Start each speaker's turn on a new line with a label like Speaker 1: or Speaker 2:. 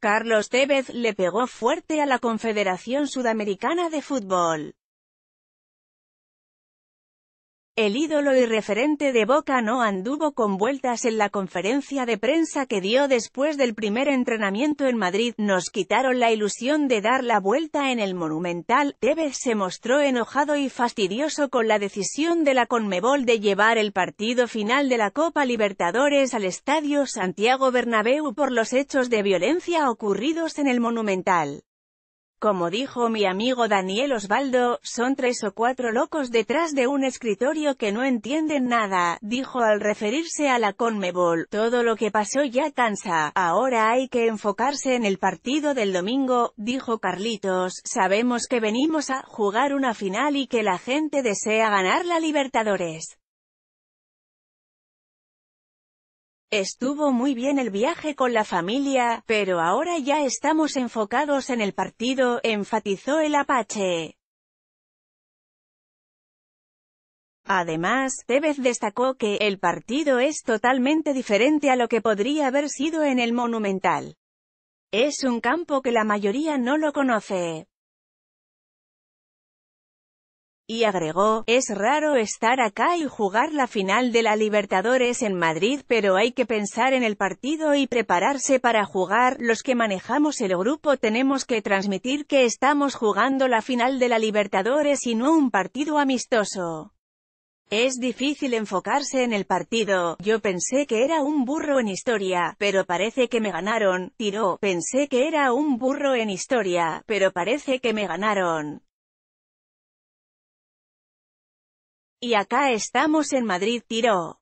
Speaker 1: Carlos Tevez le pegó fuerte a la Confederación Sudamericana de Fútbol. El ídolo y referente de Boca no anduvo con vueltas en la conferencia de prensa que dio después del primer entrenamiento en Madrid. Nos quitaron la ilusión de dar la vuelta en el Monumental. Tevez se mostró enojado y fastidioso con la decisión de la Conmebol de llevar el partido final de la Copa Libertadores al Estadio Santiago Bernabéu por los hechos de violencia ocurridos en el Monumental. Como dijo mi amigo Daniel Osvaldo, son tres o cuatro locos detrás de un escritorio que no entienden nada, dijo al referirse a la Conmebol. Todo lo que pasó ya cansa, ahora hay que enfocarse en el partido del domingo, dijo Carlitos. Sabemos que venimos a jugar una final y que la gente desea ganar la Libertadores. Estuvo muy bien el viaje con la familia, pero ahora ya estamos enfocados en el partido, enfatizó el Apache. Además, Tevez destacó que el partido es totalmente diferente a lo que podría haber sido en el Monumental. Es un campo que la mayoría no lo conoce y agregó, es raro estar acá y jugar la final de la Libertadores en Madrid pero hay que pensar en el partido y prepararse para jugar, los que manejamos el grupo tenemos que transmitir que estamos jugando la final de la Libertadores y no un partido amistoso. Es difícil enfocarse en el partido, yo pensé que era un burro en historia, pero parece que me ganaron, tiró, pensé que era un burro en historia, pero parece que me ganaron. Y acá estamos en Madrid, tiró.